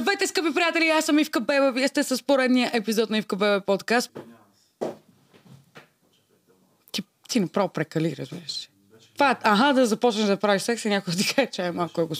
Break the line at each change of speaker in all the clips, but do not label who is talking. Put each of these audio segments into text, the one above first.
Здравейте, скъпи приятели! Аз съм Ивка Беба. Вие сте с поредния епизод на Ивка Беба подкаст. Ти, ти направо прекали, разбираш се. Това, е- аха, да започнеш да правиш секс и някой ти каже, че е малко е го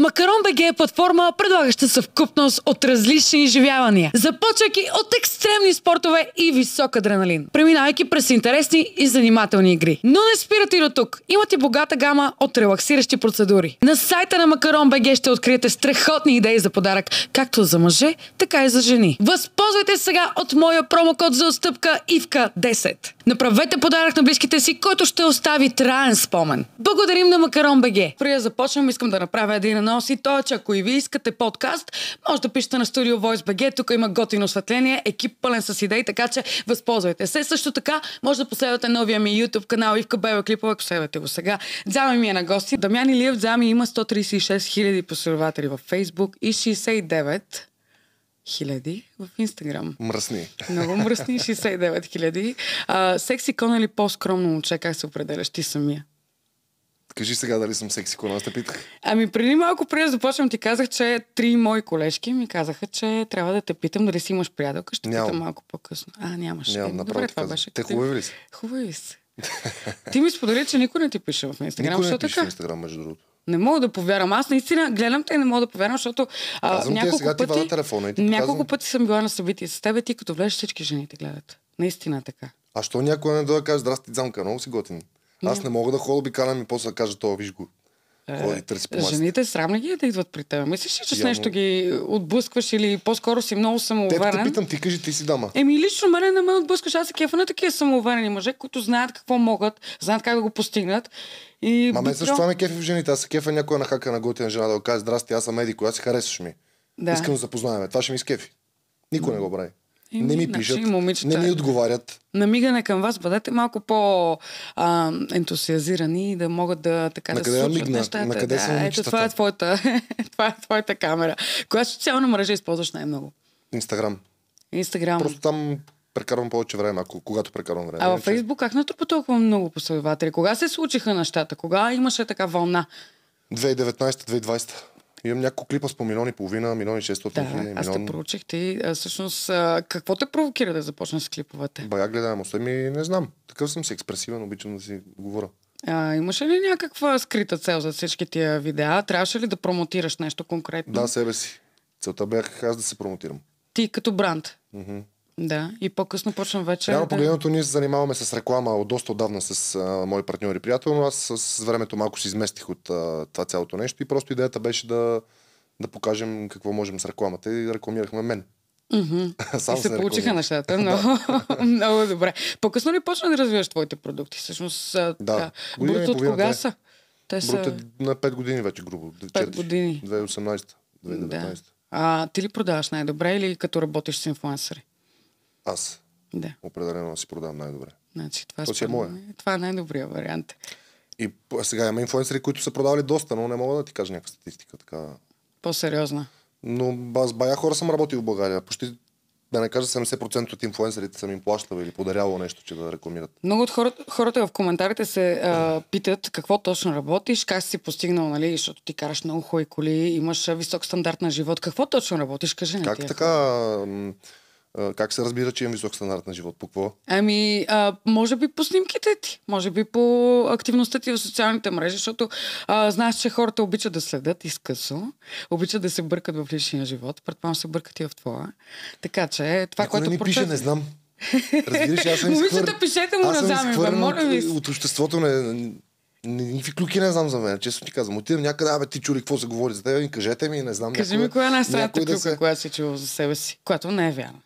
Макарон БГ е платформа, предлагаща съвкупност от различни изживявания, започвайки от екстремни спортове и висок адреналин, преминавайки през интересни и занимателни игри. Но не спирате и до тук. Имате богата гама от релаксиращи процедури. На сайта на Макарон БГ ще откриете страхотни идеи за подарък, както за мъже, така и за жени. Възползвайте сега от моя промокод за отстъпка ИВКА10. Направете подарък на близките си, който ще остави траен спомен. Благодарим на Макарон БГ. Преди да започнем, искам да направя един анонс и той е повече. ако и вие искате подкаст, може да пишете на Studio Voice BG. Тук има готино осветление, екип пълен с идеи, така че възползвайте се. Също така, може да последвате новия ми YouTube канал Ивка Бева Клипова, следвате го сега. Дзами ми е на гости. Дамян Илиев Дзами има 136 хиляди последователи във Facebook и 69 хиляди в Инстаграм. Мръсни. Много мръсни, 69 хиляди. Секси кон или по-скромно момче, как се определяш ти самия?
Кажи сега дали съм секси, кога аз те питах.
Ами преди малко, преди да започвам, ти казах, че три мои колежки ми казаха, че трябва да те питам дали си имаш приятелка. Ще Нямам. питам малко по-късно. А, нямаш. Нямам, е, направо Добре, това казах. беше. Те хубави ли са? Хубави са. ти ми сподели, че никой не ти пише в Инстаграм. Никой не пише така? в
Инстаграм, между другото.
Не мога да повярвам. Аз наистина гледам те и не мога да повярвам, защото а, няколко, сега, пъти, ти телефона и ти няколко пъти съм била на събитие с теб и ти като влезеш всички жените гледат. Наистина така.
А що някой не дойде да каже, здрасти, замка, много си готин? Аз не мога да ходя обикалям и после
да кажа това, виж го.
Е, Ходи, търси по
Жените срамно ги е да идват при теб. Мислиш ли, че с нещо ги отблъскваш или по-скоро си много самоуверен? Теб те питам, ти кажи, ти си дама. Еми лично мене не ме отблъскаш, Аз се кефа на такива самоуверени мъже, които знаят какво могат, знаят как да го постигнат. И Ма мен също това ме
кефи в жените. Аз се кефа някой на хака на готина жена да го каже, здрасти, аз съм Еди, коя си харесваш ми. Да. Искам да запознаеме. Това ще ми скефи. Никой не го прави.
Е, не ми пишат, момичета,
не ми е отговарят.
Намигане към вас, бъдете малко по-ентусиазирани и да могат да така на да се случват нещата. На къде да, са Ето, това е твоята, това е твоята камера. Коя социална мрежа използваш най-много? Инстаграм. Инстаграм. Просто там
прекарвам повече време, ако, когато прекарвам време. А във Фейсбук
как натрупа толкова много последователи? Кога се случиха нещата? Кога имаше така вълна?
2019-2020. Имам няколко клипа с по милион и половина, милион и 600 да, хиляди, милион. Аз те проучих ти. А, всъщност, а, какво те провокира да започнеш с клиповете? Бая гледам, ми не знам. Такъв съм си експресивен, обичам да си говоря.
А, имаше ли някаква скрита цел за всички тия видеа? Трябваше ли да промотираш нещо конкретно? Да,
себе си. Целта бях аз да се промотирам.
Ти като бранд? Mm-hmm. Да, и по-късно почвам вече. Реално да...
погледното, ние се занимаваме с реклама от доста отдавна с а, мои партньори и приятел, но аз с, времето малко се изместих от а, това цялото нещо и просто идеята беше да, да покажем какво можем
с рекламата и рекламирахме мен. Mm-hmm. и се, се получиха нещата, но много добре. По-късно ли почна да развиваш твоите продукти? Всъщност, да. Брут от кога са? Те са... е на 5 години вече, грубо. 5 4, години. 2018-2019. Да. А ти ли продаваш най-добре или като работиш с инфлуенсъри?
аз. Да. Определено си продам най-добре. Значи, това, това спорът, е мое.
Това е най-добрия вариант.
И сега има инфлуенсери, които са продавали доста, но не мога да ти кажа някаква статистика. Така.
По-сериозна.
Но аз бая хора съм работил в България. Почти да не кажа 70% от инфлуенсерите съм им плащал или подарявал нещо, че да рекламират.
Много от хората, хората в коментарите се а, питат какво точно работиш, как си постигнал, нали, защото ти караш много хубави коли, имаш висок стандарт на живот. Какво точно работиш? Кажи на Как така?
Хора? Как се разбира, че имам висок стандарт на живот? По какво?
Ами, а, може би по снимките ти, може би по активността ти в социалните мрежи, защото а, знаеш, че хората обичат да следят изкъсо, обичат да се бъркат в личния живот, предполагам се бъркат и в твоя. Така че, това, Никой което... Не ми процес... пише, не знам. Разбираш, аз съм изхвър... Момичета, пишете му на замива, моля ви. От,
от обществото не, Никакви клюки не знам за мен, честно ти казвам. Отивам някъде, абе ти чули какво се говори за теб, кажете ми, не знам. Кажи някой, ми коя е най-странната клюка, да се...
която си чувал за себе си, която не е вярна.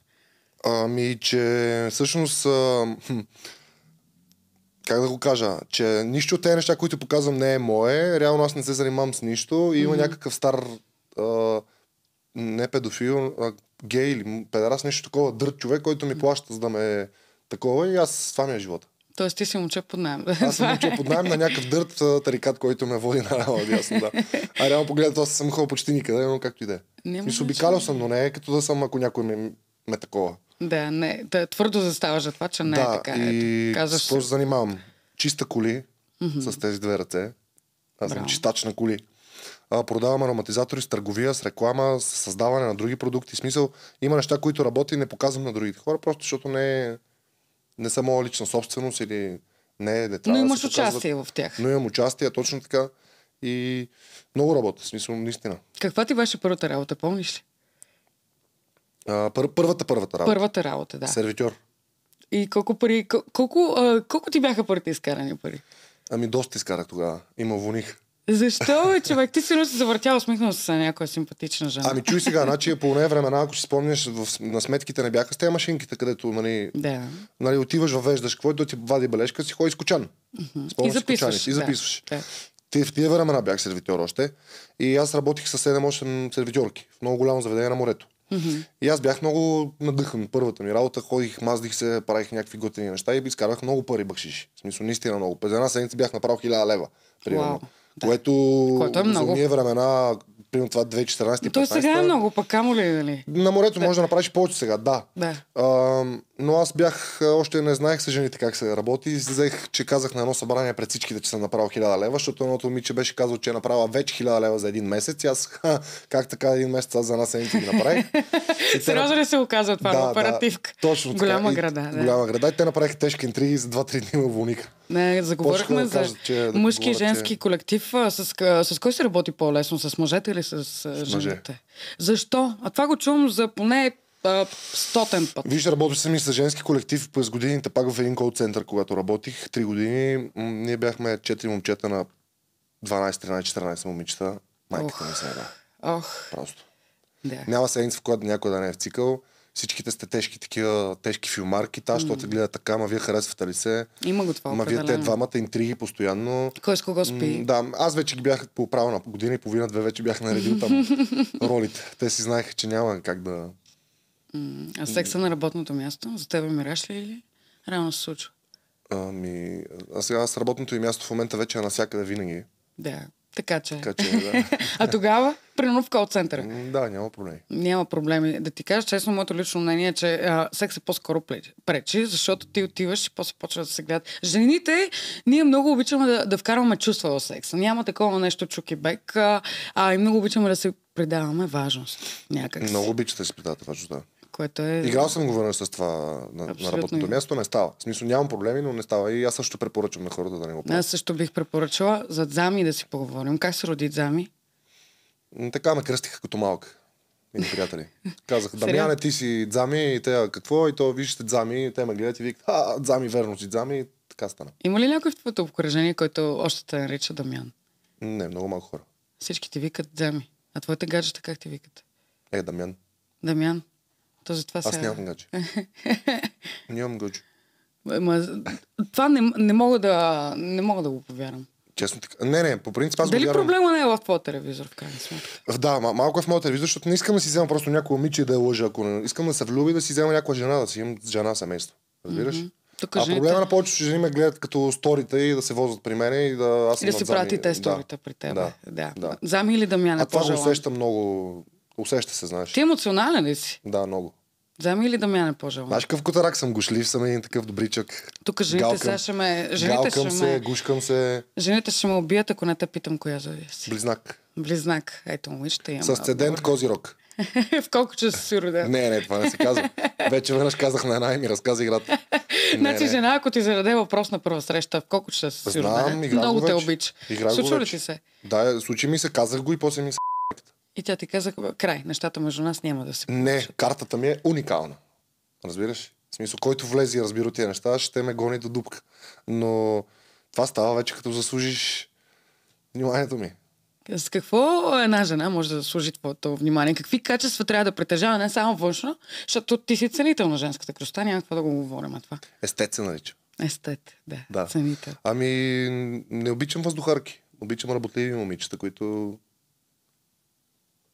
Ами, че всъщност... А, как да го кажа, че нищо от тези неща, които показвам, не е мое. Реално аз не се занимавам с нищо и има mm-hmm. някакъв стар а, не педофил, а гей или педарас, нещо такова, дърт човек, който ми плаща, за да ме е такова и аз това ми е живота.
Тоест ти си момче под найем. Аз съм момче е. под найем на
някакъв дърт тарикат, който ме води на работа, ясно, да. А реално погледнато аз съм ходил почти никъде, но както и да
е. Мисля,
обикалял съм, но не е като да съм, ако някой ме, ме такова.
Да, не, да твърдо заставаш за това, че не е да, е така. И ето, казваш... с
какво се занимавам? Чиста коли mm-hmm. с тези две ръце. Аз съм чистач на коли. А, продавам ароматизатори с търговия, с реклама, с създаване на други продукти. Смисъл, има неща, които работя и не показвам на другите хора, просто защото не, не са моя лична собственост или не е дете. Но имаш да участие в тях. Но имам участие, точно така. И много работа, смисъл, наистина.
Каква ти беше първата работа, помниш ли?
А, пър, първата, първата работа. Първата работа, да. Сервитьор.
И колко пари, колко, а, колко ти бяха първите изкарани пари?
Ами доста изкарах тогава. Има вуних.
Защо, бе, човек? Ти сигурно се завъртял, усмихнал се с някоя симпатична жена. Ами чуй сега,
значи по нея времена, ако си спомняш, в, на сметките не бяха с тези машинките, където нали, да. нали, отиваш, въвеждаш, който ти вади бележка, си ходи изкочан. Mm-hmm. И записваш. И записваш. Да, да. Ти, в тия времена бях сервитьор още и аз работих с 7-8 сервитьорки в много голямо заведение на морето. Mm-hmm. И аз бях много надъхан. Първата ми работа ходих, маздих се, правих някакви готини неща и изкарвах много пари бакшиши. В смисъл, наистина много. През една седмица бях направил 1000 лева. Примерно. Wow. Което, което е много. за ние времена, примерно това 2014 То сега е много, пък камо ли, е, нали? На морето да. може да направиш повече сега, да. да. А, но аз бях, е, още не знаех с жените как се работи. и Излезех, че казах на едно събрание пред всичките, че съм направил 1000 лева, защото едното момиче беше казал, че е направила вече 1000 лева за един месец. И аз, ха, как така един месец, аз за една седмица ги направих. Сериозно ли
се оказа това? Да, оперативка. Да, точно така. Голяма и, града. Да. Голяма града.
И те направиха тежки интриги за 2-3 дни в уволниха. Не, заговорихме да за кажа, че, е да мъжки и е женски че...
колектив. С, с, с кой се работи по-лесно? С мъжете или с, с жените? Мъже. Защо? А това го чувам за поне е, стотен път. Виж, работих сами с женски колектив през
годините, пак в един кол център, когато работих. Три години, ние бяхме четири момчета на 12, 13, 14 момичета. Майката ми се една. Ох. Просто. Да. Няма седмица, в която някой да не е в цикъл. Всичките сте тежки такива, тежки филмарки, та, защото mm. те гледа така, ма вие харесвате ли се?
Има го това. Ма вие те двамата
интриги постоянно.
Кой с кого спи? М-
да, аз вече ги бях по право на година и половина, две вече бях наредил там ролите. Те си знаеха, че няма как да а секса
и... на работното място? За тебе мираш ли или реално се случва?
Ами, а сега с работното и място в момента вече е навсякъде винаги.
Да, така че. Е. Така, че да. а тогава, примерно в кол-центъра. Да, няма проблеми. Няма проблеми. Да ти кажа честно, моето лично мнение е, че а, е по-скоро пречи, защото ти отиваш и после почва да се гледат. Жените, ние много обичаме да, да вкарваме чувства в секса. Няма такова нещо чуки-бек, а, а и много обичаме да се придаваме важност.
Някакси. Много обичате да се придавате важност, да
което е... Играл съм го
върнеш с това на, на работното място, не става. В смисъл нямам проблеми, но не става. И аз също препоръчвам на хората да не го правят. Аз
също бих препоръчала за Дзами да си поговорим. Как се роди Дзами? Така ме кръстиха като малка
Мили приятели. Казах, Дамяне, ти си Дзами и те, какво? И то, вижте Дзами, те ме гледат и викат, а, Дзами, верно си Дзами. Така стана.
Има ли някой в твоето обкръжение, който още те нарича Дамян?
Не, много малко хора.
Всички ти викат Дзами. А твоите гаджета как ти викат? Е, Дамян. Дамян. То това Аз сега... нямам гадже.
нямам гадже. Ма,
това не, не, мога да, не мога да го повярвам.
Честно така. Не, не, по принцип аз Дали го проблема
не е в твоя телевизор, в крайна сметка?
Да, м- малко е в моя телевизор, защото не искам да си взема просто някоя момиче да е лъжа. Ако не... Искам да се влюби да си взема някоя жена, да си имам жена семейство. Разбираш?
Mm-hmm.
а жените... проблема е на повечето жени ме гледат като сторите и да се возят при мен и да аз И да си прати те сторите при
теб. Да. да. да. Зами или Дамяна? А това го усеща много. Усеща се, знаеш. Ти е емоционален ли си? Да, много. Вземи ли да мяне по-жълно? Знаеш какъв котарак съм, гушлив съм един такъв
добричък. Тук жените галкам, сега ще ме... Жените галкам ще ме... се, гушкам се.
Жените ще ме убият, ако не те питам коя зодия си. Близнак. Близнак. Ето му ще имам. С асцендент Козирог. в колко часа си роден?
Не, не, това не се казва. Вече веднъж казах на една и ми разказа играта.
Значи жена, ако ти зададе въпрос на първа среща, в колко часа си роден? Много вече. те обича. Случва ли ти се?
Да, случи ми се, казах го и после ми се
и тя ти каза, край, нещата между
нас няма да се получат. Не, картата ми е уникална. Разбираш? В смисъл, който влезе и разбира тия неща, ще ме гони до дупка. Но това става вече като заслужиш
вниманието ми. С какво една жена може да заслужи твоето внимание? Какви качества трябва да притежава, не само външно, защото ти си ценител на женската красота, няма какво да го говорим а това.
Естет се нарича.
Естет, да. да. Ценител.
Ами, не обичам въздухарки. Обичам работливи момичета, които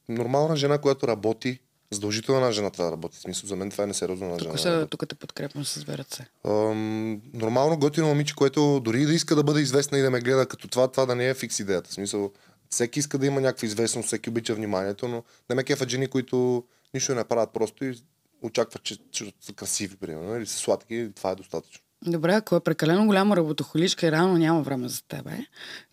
нормална жена, която работи, задължително на жената да работи. В смисъл, за мен това е несериозно на жената. Тук,
да тук те подкрепям с вереце.
Нормално готино момиче, което дори да иска да бъде известна и да ме гледа като това, това да не е фикс идеята. В смисъл, всеки иска да има някаква известност, всеки обича вниманието, но не ме кефа жени, които нищо не правят просто и очакват, че, че са красиви, примерно, или са сладки, това е
достатъчно. Добре, ако е прекалено голяма работохоличка и реално няма време за тебе,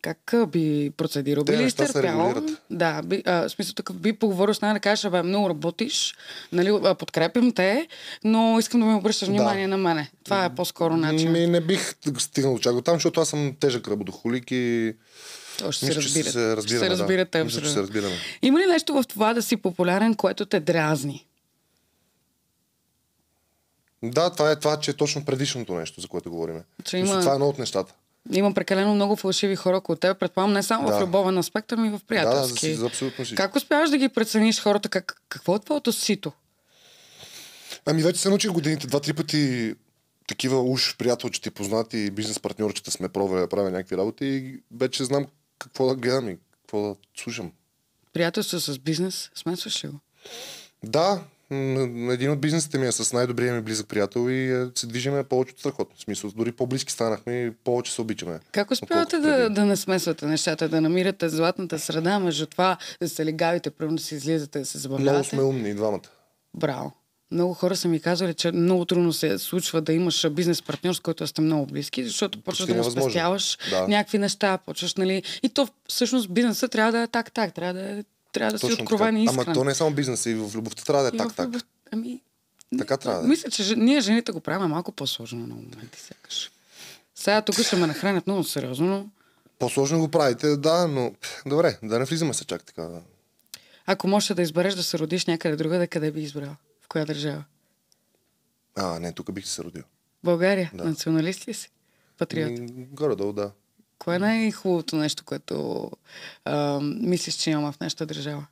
как би процедирал? Би ли изтърпял? Да, би, а, в смисъл такъв би поговорил с нея да кажеш, бе, много работиш, нали, подкрепим те, но искам да ми обръщаш внимание да. на мене. Това е по-скоро начин. Ми, не бих
стигнал чак там, защото аз съм тежък работохолик и... То ще Мисля, се разбира Ще се разбираме, ще се разбирате. Да. Мисля, ще се разбираме.
Има ли нещо в това да си популярен, което те дразни?
Да, това е това, че е точно предишното нещо, за което говорим. Че има... Това е едно от нещата.
Има прекалено много фалшиви хора около теб, предполагам не само да. в любовен аспект, ами в приятелски. Да, за,
за абсолютно всичко. Как
успяваш да ги прецениш хората? Как, какво е твоето сито?
Ами вече се научих годините. Два-три пъти такива уж приятелчета, познати бизнес партньорчета сме пробвали правя някакви работи и вече знам какво да гледам и какво да слушам.
Приятелство с бизнес, смесваш ли го?
Да, един от бизнесите ми е с най-добрия ми близък приятел и е, се движиме повече от страхотно. В смисъл, дори по-близки станахме и повече се обичаме.
Как успявате да, да не смесвате нещата, да намирате златната среда между това да се легавите, правилно да се излизате, да се забавлявате? Много сме умни и двамата. Браво. Много хора са ми казали, че много трудно се случва да имаш бизнес партньор, с който сте много близки, защото почваш да му спестяваш да. някакви неща, почваш, нали. И то всъщност бизнеса трябва да е так, так, трябва да е трябва да Точно си откровен и искрен. Ама то не е само бизнес, и в
любовта трябва да е так, так. Любов... Ами, така не, трябва да е. Мисля, че
ние жените го правим малко по-сложно на моменти, сякаш. Сега тук ще ме нахранят много сериозно, но...
По-сложно го правите, да, но... Добре, да не влизаме се чак така.
Ако можеш да избереш да се родиш някъде другаде, къде би избрал? В коя държава?
А, не, тук бих се родил.
България? Да. Националист ли си? Патриот?
Ами, горе-долу, да.
Кое е най-хубавото нещо, което а, мислиш, че няма в нашата държава?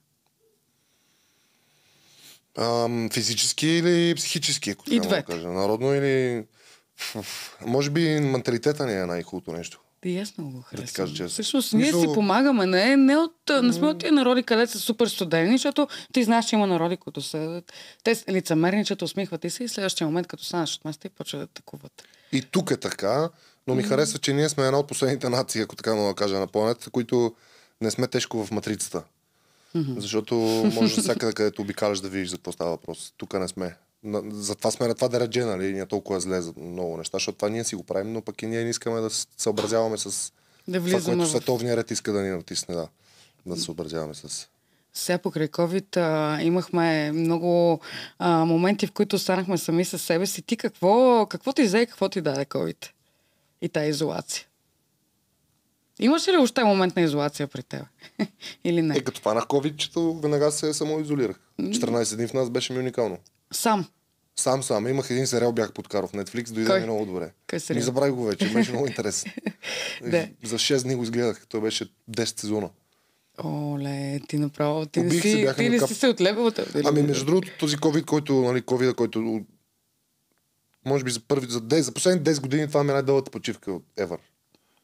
А, физически или психически? Ако и Да кажа. Народно или... Може би менталитета ни е най-хубавото нещо.
Ти ясно го
харесвам. Да кажа, Всъщност, ние Мисло... си
помагаме. Не, не, от, не сме от тия народи, където са супер студени, защото ти знаеш, че има народи, които са... Те лицемерничат, усмихват и се и следващия момент, като станеш от места и почват да такуват.
И тук е така. Но ми харесва, че ние сме една от последните нации, ако така мога да кажа, на планетата, които не сме тежко в матрицата. Mm-hmm. Защото може всякъде, където обикаляш да видиш за какво става въпрос. Тук не сме. Затова сме на това дередже, нали? Ние толкова зле за много неща, защото това ние си го правим, но пък и ние не искаме да се съобразяваме с да това, което световният ред иска да ни натисне, да. Да се съобразяваме с...
Сега покрай COVID а, имахме много а, моменти, в които останахме сами със себе си. Ти какво, какво ти взе и какво ти даде COVID? и тая изолация. Имаш ли още момент на изолация при теб?
Или не? Е, като панах COVID, чето веднага се самоизолирах. 14 дни в нас беше ми уникално. Сам? Сам, сам. Имах един сериал, бях подкарал в Netflix, дойде ми много добре. Кой Не забравих го вече, беше много интересен. За 6 дни го изгледах, той беше 10 сезона.
Оле, ти направо, ти Убих не си, се, ти ами, не кап... си се отлепил Ами, между
другото, този COVID, който, нали, COVID, който може би за първи, за, 10, за последните 10 години това ми е най-дългата почивка от Ever.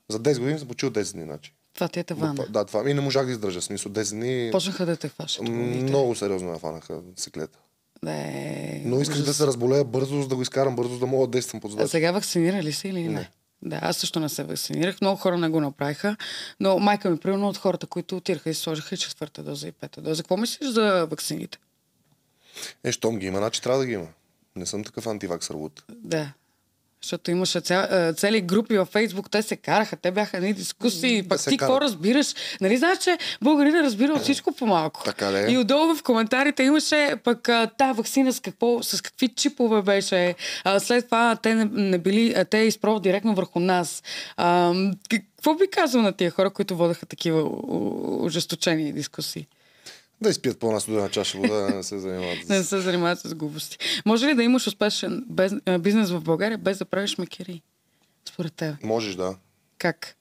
За 10 години съм почил 10 дни, значи.
Това ти е таван.
Да, това. И не можах да издържа. Смисъл, 10 дни. Почнаха
да те хващат. Много
сериозно ме фанаха циклета. Не. Но исках ужас. да се разболея бързо, за да го изкарам бързо, за да мога да действам по А сега
вакцинира ли си или не? не? Да, аз също не се вакцинирах. Много хора не го направиха. Но майка ми, примерно, от хората, които отираха и сложиха и четвърта доза и пета доза. Какво мислиш за вакцините?
Е, щом ги има, значи трябва да ги има. Не съм такъв антиваксър луд.
Да. Защото имаше ця, цели групи във Фейсбук, те се караха, те бяха едни дискусии, пък ти какво разбираш? Нали знаеш, че българина е разбира от всичко по-малко. Така ли? Е? И отдолу в коментарите имаше пък та вакцина с, какво, с какви чипове беше. А, след това те не, не били, те изпробват директно върху нас. А, какво би казал на тия хора, които водеха такива ожесточени дискусии?
Да изпият по-на студена чаша вода, да не се занимават.
с... не се занимават с глупости. Може ли да имаш успешен бизнес в България без да правиш макери?
Според теб. Можеш, да. Как?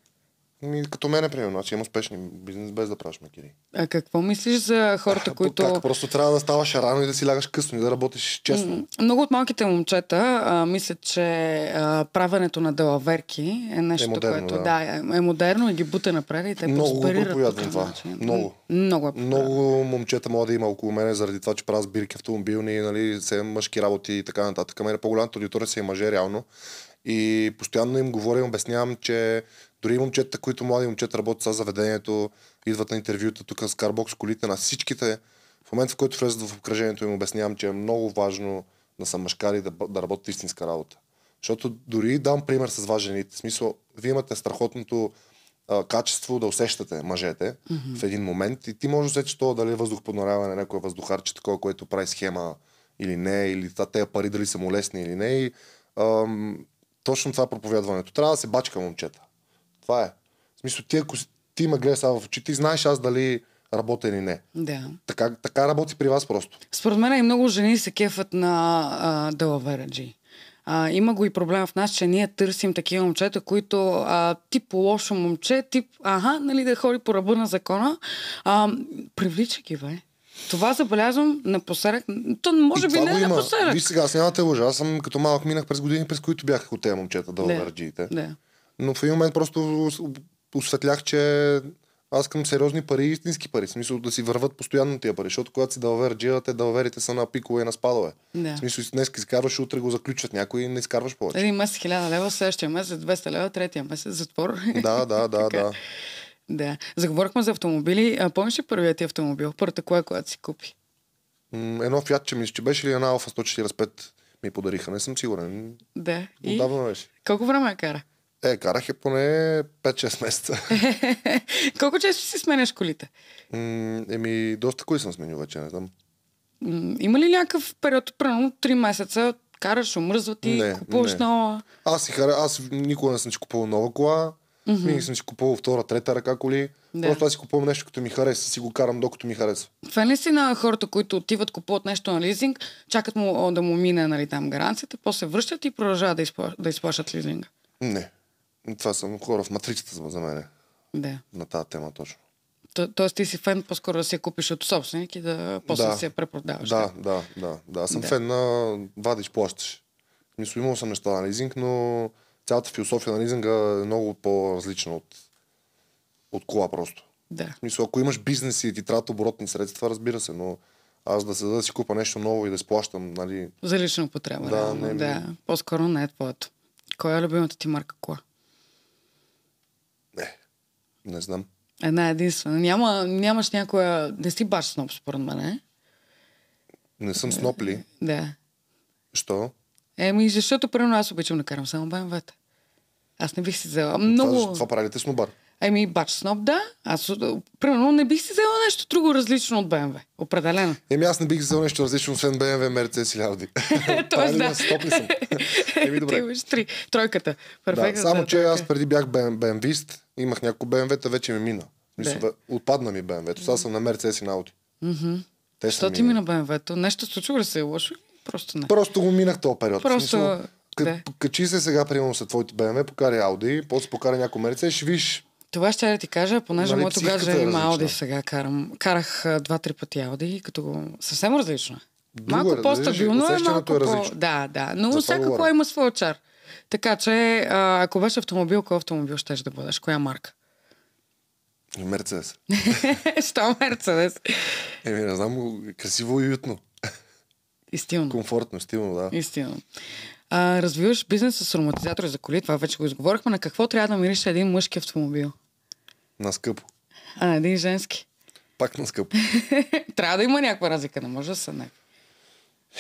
Ми, като мен, примерно. Аз значи имам успешни бизнес без да правиш макири.
А какво мислиш за хората, а, които... Как?
Просто трябва да ставаш рано и да си лягаш късно и да работиш честно.
Много от малките момчета а, мислят, че а, правенето на делаверки е нещо, е модерно, което да. да. е модерно и ги бута напред и те Много го проповядвам това.
Начин. Много. Много, е Много момчета мога да има около мене заради това, че правят сбирки автомобилни, нали, се мъжки работи и така нататък. Мене ами по-голямата аудитория се и мъже реално. И постоянно им говоря, обяснявам, че дори момчета, които млади момчета работят с заведението, идват на интервюта тук с карбокс, колите на всичките. В момента, в който влезат в обкръжението, им обяснявам, че е много важно да са мъжкари, да, да работят истинска работа. Защото дори дам пример с вас жените. В смисъл, вие имате страхотното а, качество да усещате мъжете mm-hmm. в един момент и ти можеш да усетиш това дали е въздух подноряване, някой въздухарче, такова, което прави схема или не, или тези пари дали са му лесни или не. И, ам, точно това е проповядването. Трябва да се бачка момчета. Това е. В смисъл, ти ако ти ме гледаш само в очите, знаеш аз дали работя или не. Да. Така, така работи при вас просто.
Според мен и много жени се кефат на Делавераджи. А, има го и проблем в нас, че ние търсим такива момчета, които а, тип лошо момче, тип ага, нали да ходи по ръба на закона. А, привлича ги, бе. Това забелязвам напоследък. То може и би не е напоследък. Виж
сега, аз няма те лъжа. Аз съм като малък минах през години, през които бях от тези момчета, да, да. Но в един момент просто осветлях, че аз искам сериозни пари и истински пари. В смисъл да си върват постоянно тия пари. Защото когато си далверджия, те далверите са на пикове и на спадове. Да. В смисъл днес изкарваш, утре го заключват някой и не изкарваш повече.
Един месец 1000 лева, следващия месец 200 лева, третия месец затвор. Да,
да, да, да.
Да. Заговорихме за автомобили. А, помниш ли първият ти автомобил? Първата кола, която си купи? Едно едно
фиатче мисля, че беше ли една Алфа 145 ми подариха. Не съм сигурен.
Да. Отдавна и... беше. Колко време я кара?
Е, карах я поне 5-6 месеца.
Колко често си сменяш колите?
еми, доста коли съм сменил вече, не знам.
има ли някакъв период, примерно 3 месеца, караш, омръзва ти, не, купуваш не. нова?
Аз, си хара... аз никога не съм си купувал нова кола. Mm-hmm. съм си купувал втора, трета ръка коли. Да. Просто аз си купувам нещо, като ми хареса, си го карам докато ми хареса.
Това не си на хората, които отиват, купуват нещо на лизинг, чакат му о, да му мине нали, там гаранцията, после връщат и продължават да, изпла... да изплащат лизинга?
Не. Това са хора в матрицата за мен. Да. На тази тема точно.
То, тоест ти си фен по-скоро да си я купиш от собственик и да после да. си я препродаваш. Да,
да, да. да. Аз съм да. фен на вадиш, плащаш. Мисля, имал съм неща на лизинг, но цялата философия на лизинга е много по-различна от, от кола просто. Да. Мисля, ако имаш бизнес и ти трябват оборотни средства, разбира се, но аз да се да си купа нещо ново и да сплащам, нали...
За лична употреба, да. Реално, да. Ми... По-скоро не е твоето. Коя е любимата ти марка кола? Не знам. Една единствена. Няма, нямаш някоя... Не си баш сноп, според мен, не?
Не съм сноп ли? Е, да. Що?
Еми, защото, примерно, аз обичам да карам само бамвата. Аз не бих си взела много... Това, това правите с нобар? Еми, бач сноп, да. Аз, е, примерно, не бих си взела нещо друго различно от БМВ. Определено. Еми, аз не бих взела нещо
различно, освен БМВ, Mercedes и Ауди.
Тоест, да. съм? Еми, добре. Ти имаш три. Тройката. Перфектната да, само, че тройка. аз
преди бях BMW, имах няколко БМВ-та, вече ми мина. Мисля, да. отпадна ми БМВ-то. Сега съм на Mercedes и на Audi.
Те Що ти ми на БМВ-то? Нещо случва ли се е лошо?
Просто не. Просто го минах този период. Просто... Смисъл, да. Качи се сега, примерно, след твоите БМВ, покари Ауди, после покара някои Mercedes, ще виж
това ще да ти кажа, понеже нали, моето гадже е има Ауди сега. Карам, карах два-три пъти Ауди, като го... Съвсем различно е. Друго малко е, по-стабилно е, е малко е по... Да, да. Но всяка има своя чар. Така че, а, ако беше автомобил, кой автомобил ще да бъдеш? Коя марка? Мерцедес. Що Мерцедес?
Еми, не знам, красиво и уютно. И стилно. Комфортно, стилно, да. И
стилно. А, развиваш бизнес с ароматизатори за коли, това вече го изговорихме. На какво трябва да мириш един мъжки автомобил? На скъпо. А, на един женски. Пак на скъпо. трябва да има някаква разлика, не може да са не.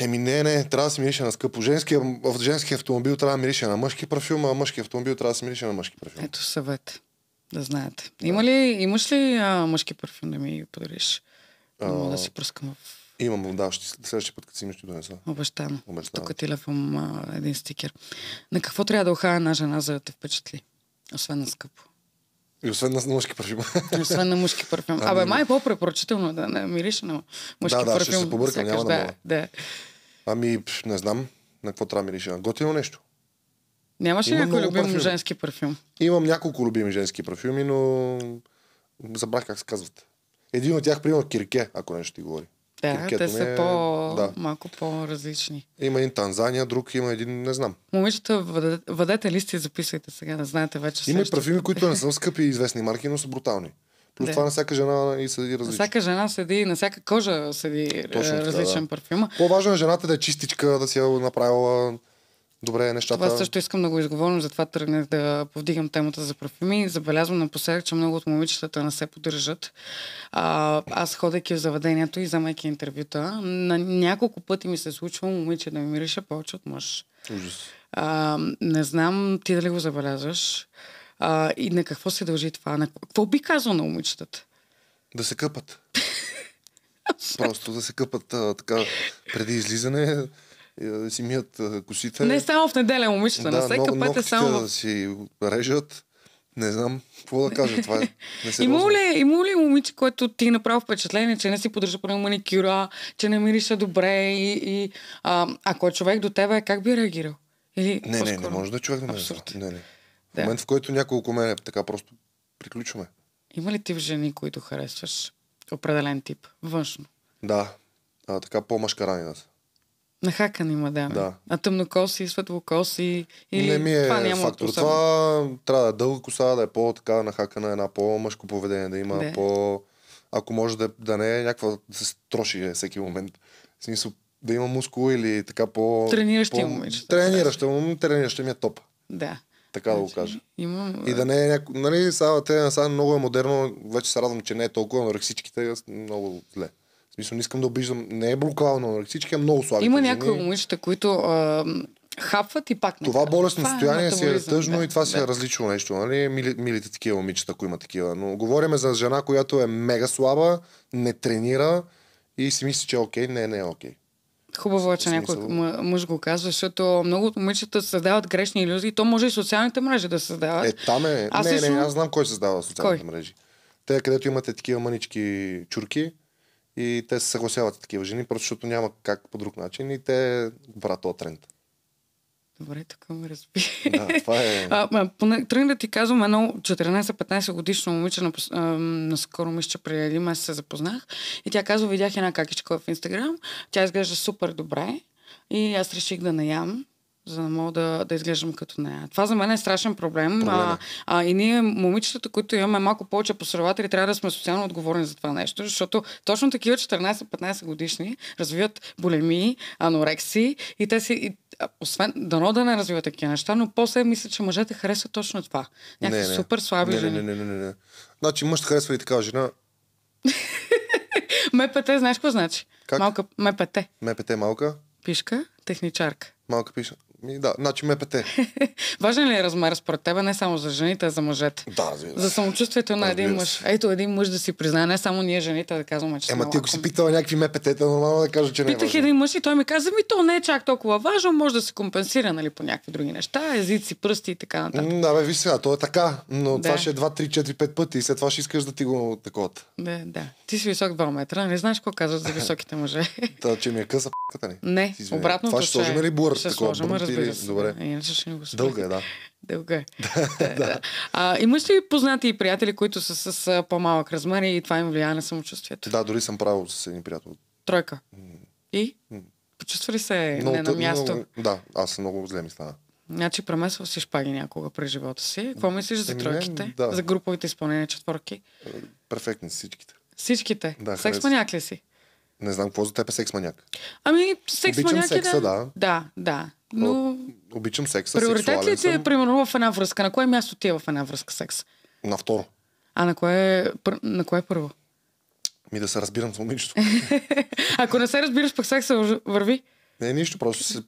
Еми не, не, трябва да се мирише на скъпо. Женски, в женски автомобил трябва да мирише на мъжки парфюм, а мъжки автомобил трябва да се мирише на мъжки
парфюм. Ето съвет. Да знаете. Да. Има ли, имаш ли а, мъжки парфюм да ми подариш? Не мога да се пръскам
в Имам, да, ще, следващия път, като си ще донеса. Обещано. Обещано. Тук е
телефон а, един стикер. На какво трябва да охая една жена, за да те впечатли? Освен на скъпо.
И освен на мъжки парфюм. И освен на мъжки парфюм. Ами, Абе, май е
по-препоръчително да не мириш, на мъжки да, да, парфюм. Да, ще се побъркам, няма да, да, е,
Ами, не знам на какво трябва да Готино нещо. Нямаш ли някой любим парфюм. женски парфюм? Имам няколко любими женски парфюми, но забрах как се казват. Един от тях, примерно, кирке, ако нещо ти говори. Да, Туркия, те са е... по... Да.
малко по-различни.
Има един Танзания, друг има един, не знам.
Момичета, въдете листи и записвайте сега, да знаете вече. Има парфюми, които не
са скъпи и известни марки, но са брутални. Плюс да. това на всяка жена и седи различно.
На всяка жена седи, на всяка кожа седи Точно е, така, различен да. парфюм.
По-важно е жената да е чистичка, да си е направила добре нещата. Това също
искам да го изговорим, затова тръгнах да повдигам темата за парфюми. Забелязвам напоследък, че много от момичетата не се поддържат. А, аз ходейки в заведението и вземайки интервюта, на няколко пъти ми се е случва момиче да ми мирише повече от мъж. Ужас. А, не знам ти дали го забелязваш а, и на какво се дължи това. На какво би казал на момичетата? Да се къпат.
Просто да се къпат а, така преди излизане да е, си мият е, косите. Не
само в неделя, момичета, да, на всека път е само... да
си режат. Не знам какво да кажа. Това е има ли,
има ли момиче, което ти направи впечатление, че не си поддържа поне маникюра, че не мирише добре и, и а, ако е човек до тебе, как би реагирал? Или,
не, по-скоро? не, не може да е човек да мен. Абсурд. Не, не. Да. В момент, в който няколко мене така просто приключваме.
Има ли ти в жени, които харесваш? Определен тип. Външно.
Да. А, така по-машкаранинат.
На Хакан има, да. да. А тъмнокоси, светлокоси и не ми е това няма фактор. Това
трябва да е дълга коса, да е по-така на Хакана, една по-мъжко поведение, да има да. по... Ако може да, да не е някаква, да се троши всеки момент. В смисъл, да има мускул или така по... Трениращи по... момичета. Трениращи, момичета, трениращи ми е топ. Да. Така значи, да го кажа. Значи, имам... И да не е няко... Нали, сега, те, сега много е модерно, вече се радвам, че не е толкова, но всичките е много зле. Мисля, не искам да обиждам. Не е блокално нали? всички е много слаби. Има някои е.
момичета, които а, хапват и пак не Това болестно това състояние е си е тъжно да, и това да. си е
различно нещо. Нали? Мили, милите такива момичета, ако има такива. Но говориме за жена, която е мега слаба, не тренира и си мисли, че е окей. Не, не е окей.
Хубаво е, че някой мъж го казва, защото много от момичета създават грешни иллюзии. То може и социалните мрежи да създават. Е, там е. Аз не, не, не, аз
знам кой създава социалните кой? мрежи. Те, където имате такива мънички чурки, и те се съгласяват с такива жени, просто защото няма как по друг начин и те брат този тренд.
Добре, така ме разби. Да, това е... А, поне, тръгна да ти казвам, едно 14-15 годишно момиче, на, а, наскоро мисля, че преди един месец се запознах и тя казва, видях една какичка в Инстаграм, тя изглежда супер добре и аз реших да наям за да мога да, да изглеждам като нея. Това за мен е страшен проблем. проблем. А, а, и ние, момичетата, които имаме малко повече посреватели, трябва да сме социално отговорни за това нещо, защото точно такива 14-15 годишни развиват болеми, анорекси и те си. И, освен дано да не развиват такива неща, но после мисля, че мъжете харесват точно това. Някакви не, не. супер слаби не, жени. Не,
не, не, не, не. Значи мъж харесва и такава жена.
МПТ, знаеш какво значи? Как? Малка МПТ. МПТ малка? Пишка, техничарка. Малка пишка. Ми, да, значи пете. Важен ли е размер според тебе, не само за жените, а за мъжете? Да, разбира За самочувствието на един мъж. Ето един мъж да си признае, не само ние жените да казваме, че. Ема ти ако си
питала някакви МПТ-та, нормално да кажа, че не. Е Питах е
един мъж и той ми каза, ми то не е чак толкова важно, може да се компенсира, нали, по някакви други неща, езици, пръсти и така нататък.
Да, бе, виж сега, то е така, но да. това ще е 2, 3, 4, 5 пъти и след това ще искаш да ти го такова.
Да, да. Ти си висок 2 метра, не нали знаеш какво казват за високите мъже.
Та, че ми е къса
п***ката ни. Не, обратно. Това ще сложим ли бурът? Ще сложим, е- нали, разбира се. Добре. Е, Иначе ще не го Дълга е, да. Дълга е. да, да. А, имаш ли познати и приятели, които са с, с по-малък размер и това им влияе на самочувствието?
Да, дори съм правил с един приятел.
Тройка. И? Почувства ли се но, не на място?
Но, да, аз съм много зле ми стана.
Значи премесвал си шпаги някога през живота си. Какво мислиш за тройките? Да. За груповите изпълнения четворки? Е, перфектни всичките. Всичките? Да, секс маняк ли си? Не знам какво за теб е секс маняк. Ами, секс маняк е да. Да, да. Но...
Обичам секса, Приоритет ли ти е,
примерно, в една връзка? На кое място ти е в една връзка секс? На второ. А на кое, на кое е първо?
Ми да се разбирам с момичето.
Ако не се разбираш, пък секса върви.
Не, нищо, просто се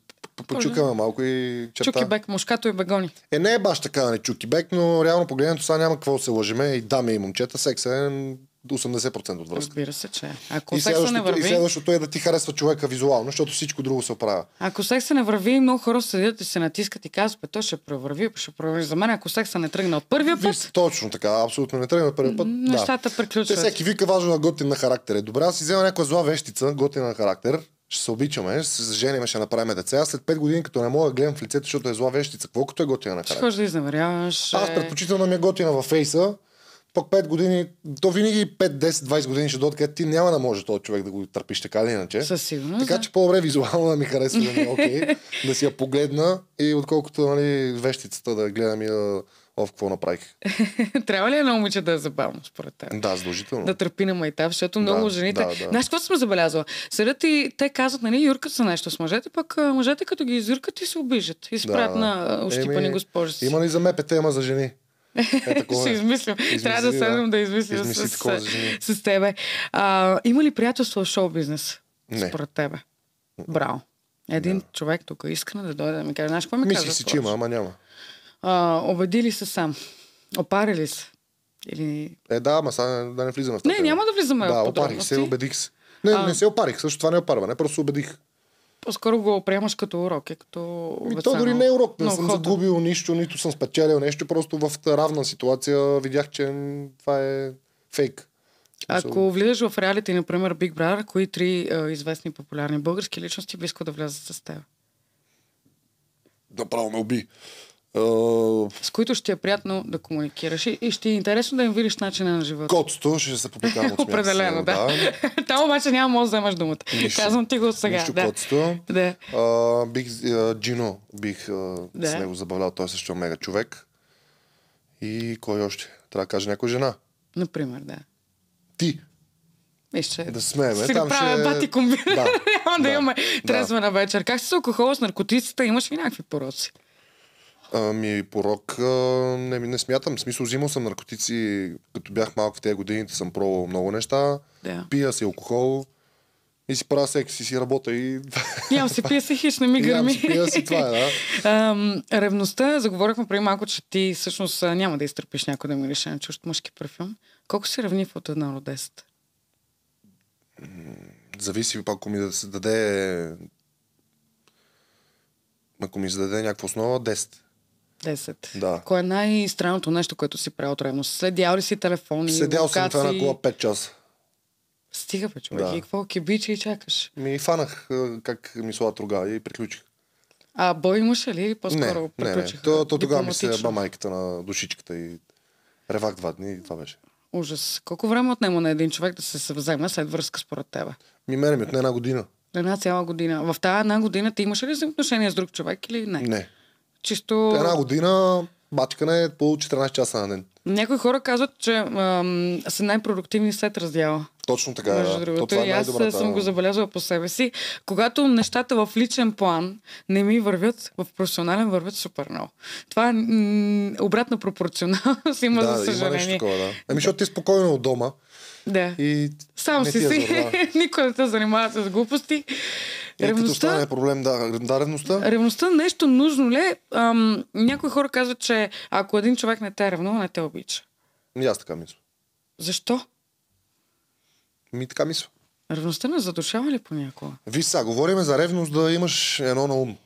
почукаме малко и черта. бек,
мушкато и бегони.
Е, не е баш така, не нали, чукибек, но реално погледнато сега няма какво да се лъжиме. И даме и момчета, секса е 80% от връзката. Разбира се, че. Е. Ако и секса не върви... И следващото е да ти харесва човека визуално, защото всичко друго се оправя.
Ако секса не върви, много хора седят и се натискат и казват, то ще превърви, ще превърви за мен. Ако секса не тръгна от първия път...
Вис, точно така, абсолютно не тръгна от първия път. Нещата да. приключват. Те всеки вика важно на е готин на характер. Е, добре, аз си взема някаква зла вещица, готина на характер, ще се обичаме, ще се женим, ще направим деца. Аз след 5 години, като не мога да гледам в лицето, защото е зла вещица, колкото е готина на характер.
Ще да изневеряваш. Аз предпочитам
да ми е готина във фейса, пък 5 години, то винаги 5, 10, 20 години ще дойде, където ти няма да може този човек да го търпиш така или иначе. Със сигурност. Така че по-добре визуално да ми харесва да, ми, okay, е да си я погледна и отколкото нали, вещицата да гледам и да О, какво направих? Трябва ли едно момиче да е забавно, според теб? Да,
задължително. Да търпи на майта, защото да, много жените. Да, да. Знаеш какво съм забелязала? Сега и те казват, нали, юркат са нещо с мъжете, пък мъжете като ги изюркат и се обижат. И спрат да, на ощипани госпожи.
Има ли за МПТ, има за жени?
Е, такова, ще е. измислим. Измисли, Трябва да, седнем да измислим с, с, с тебе. А, има ли приятелство в шоу-бизнес? Не. Според тебе. Браво. Един да. човек тук искане да дойде да ми каже. Знаеш, какво ми Мисли си, че има, ама няма. А, убеди ли се сам? Опари ли се? Или... Е, да, ама сега да
не влизаме в това. Не, няма да влизаме да, в Да, опарих се, убедих се. Не, а... не се опарих, също това не е опарване, просто убедих
по-скоро го приемаш като урок. Е като и то дори не е урок. Не съм загубил нищо, нито
съм спечелил нещо. Просто в равна ситуация видях, че това е фейк.
Ако влизаш в реалите, например, Big Brother, кои три е, известни популярни български личности би искал да влязат с теб? Направо ме уби с които ще е приятно да комуникираш и, ще е интересно да им видиш начина на живота. Котото
ще се попитам от Определено, да. да.
Там обаче няма може да вземаш думата. Нищо, Казвам ти го от сега. Нищо да. котото. Да.
бих, Джино бих да. с него забавлял. Той е също мега човек. И кой още? Трябва да каже някоя жена.
Например, да. Ти. Виж, че. Да смееме. Сега Там правя ще... бати комбина. Да. Няма да, да имаме да. на вечер. Как си с алкохол, с наркотиците имаш и някакви пороци?
Ами, порок не, не смятам. В смисъл, взимал съм наркотици, като бях малък в тези годините, съм пробвал много неща. Да. Пия си алкохол и си правя секс и си работя и...
Ям си пия се хищ, не ми гърми. Ям си пия си това, е, да. Ам, ревността, заговорихме преди малко, че ти всъщност няма да изтърпиш някой да ми реши на нали, чужд мъжки парфюм. Колко си ревни от една до 10?
Зависи, ако ми да се даде ако ми зададе някаква основа, 10. 10. Да.
Кое е най-странното нещо, което си правил ревност? Следял ли си телефони, Седял локации? съм това на кола 5 часа. Стига бе, човек. Да. И какво кибич и чакаш? Ми фанах
как ми слава труга и приключих.
А бой имаше ли? По-скоро не, не, не. То, то тогава ми се ба
майката на душичката и ревах два дни и това беше.
Ужас. Колко време отнема на един човек да се съвземе след връзка според тебе? Ми мене ми отне една година. Една цяла година. В тази една година ти имаш ли взаимоотношения с друг човек или не? Не чисто... Една година
бачкане е по 14 часа на ден.
Някои хора казват, че ам, са най-продуктивни след раздяла.
Точно така. Между да. другото, То, е и аз съм го
забелязала по себе си. Когато нещата в личен план не ми вървят, в професионален вървят супер много. Това е м- обратна пропорционалност има да, за съжаление. Има нещо такова,
да. Ами, защото ти спокойно от дома да. И Сам си е си,
никой не те занимава с глупости. И е, ревността, като стане
проблем, да, да ревността.
Ревността нещо нужно ли? Е? Ам, някои хора казват, че ако един човек не те е ревнува, не те обича. И ами аз така мисля. Защо? Ми така мисля. Ревността не задушава ли понякога?
Виж сега, говориме за ревност да имаш едно на ум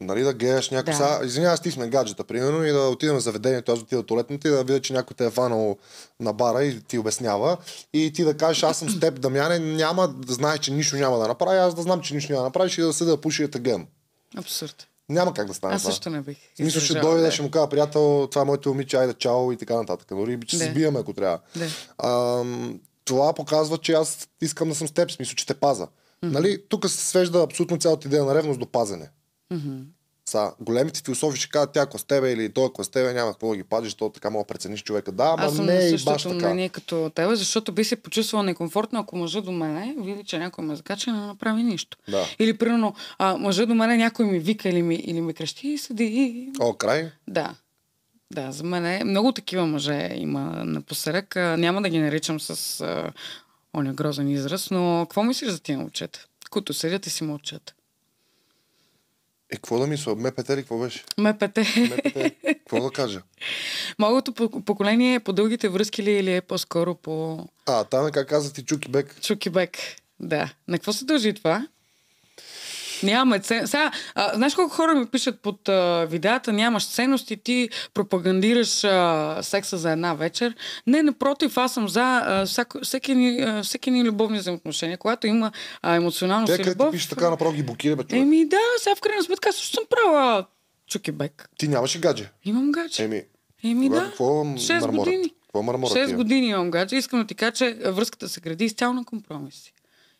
нали, да гледаш някой. Да. Сега, извинявай, аз гаджета, примерно, и да отидем в заведението, аз отида до туалетната и да видя, че някой те е ванал на бара и ти обяснява. И ти да кажеш, аз съм с теб, Дамяне, няма да знаеш, че нищо няма да направя, аз да знам, че нищо няма да направиш и да седа да пуши и да Абсурд. Няма как да стане. Аз също
не бих. Мисля, ще дойде да. ще му
кажа, приятел, това е моето момиче, айде, чао и така нататък. Дори ще да. се сбиваме, ако трябва. Да. А, това показва, че аз искам да съм с теб, смисъл, че те паза. Mm-hmm. Нали, тук се свежда абсолютно цялата идея на ревност до пазене. Mm-hmm. Са, големите философи ще кажат, тя ако с тебе или той ако с тебе няма какво да ги падиш, то така мога да прецениш човека. Да, ама Аз съм не на и баш така. мнение
като теб, защото би се почувствала некомфортно, ако мъжа до мене види, че някой ме закача, не направи нищо. Да. Или примерно, а, мъжа до мене някой ми вика или ми, или ми крещи и седи. О, край? Да. Да, за мен е. Много такива мъже има напоследък. Няма да ги наричам с а, оня грозен израз, но какво мислиш за тия момчета, които седят и си мълчат?
Е, какво да мисля? МПТ ли какво беше?
МПТ. МПТ. Какво да кажа? Могато поколение е по дългите връзки ли или е по-скоро по...
А, там е как каза ти Чуки-бек.
Чуки-бек, да. На какво се дължи това? Няма цен... Сега, а, знаеш колко хора ми пишат под а, видеята, нямаш ценности, ти пропагандираш а, секса за една вечер. Не, напротив, аз съм за а, всяко, всеки, ни, а, всеки ни любовни взаимоотношения, когато има а, емоционално Те, си любов. Те,
пише така, направо ги
блокира, бе, човек. Еми да, сега в крайна сметка също съм права чукибек. Ти нямаше гадже? Имам гадже. Еми, Еми да, какво 6 марморът? години. Какво 6 години имам гадже. Искам да ти кажа, че връзката се гради изцяло на компромиси.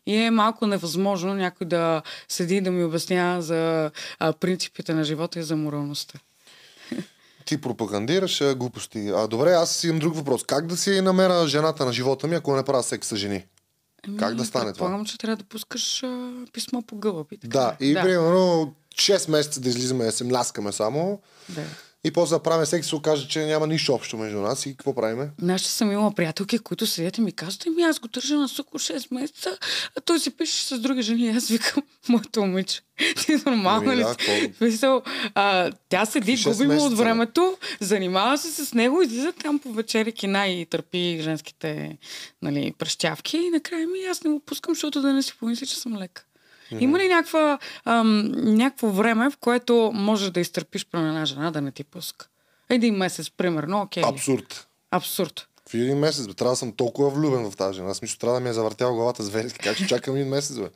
И е малко невъзможно някой да седи и да ми обяснява за а, принципите на живота и за моралността.
Ти пропагандираш а, глупости. А добре, аз имам друг въпрос. Как да си намеря жената на живота ми, ако не правя секс с жени? Ами, как да стане това? Предполагам,
че трябва да пускаш а, писмо по гълъби. Да, и да.
примерно 6 месеца да излизаме, да се мляскаме само. Да. И после да правим секс, се окаже, че няма нищо общо между нас и какво правиме?
Нашите съм имала приятелки, които седят и ми казват, ами аз го държа на суко 6 месеца, а той си пише с други жени. Аз викам, моето момиче, ти нормално ами ли си? а, тя седи, губи му от времето, занимава се с него, излиза там по вечери кина и търпи женските нали, пръщявки и накрая ми аз не го пускам, защото да не си помисли, че съм лека. Mm-hmm. Има ли някаква, ам, някакво време, в което можеш да изтърпиш при една жена да не ти пуска? Един месец, примерно, окей. Okay.
Абсурд. Абсурд. В един месец, бе, трябва да съм толкова влюбен в тази жена. Смисъл, трябва да ми е завъртял главата зверски. Как ще чакам един месец, бе?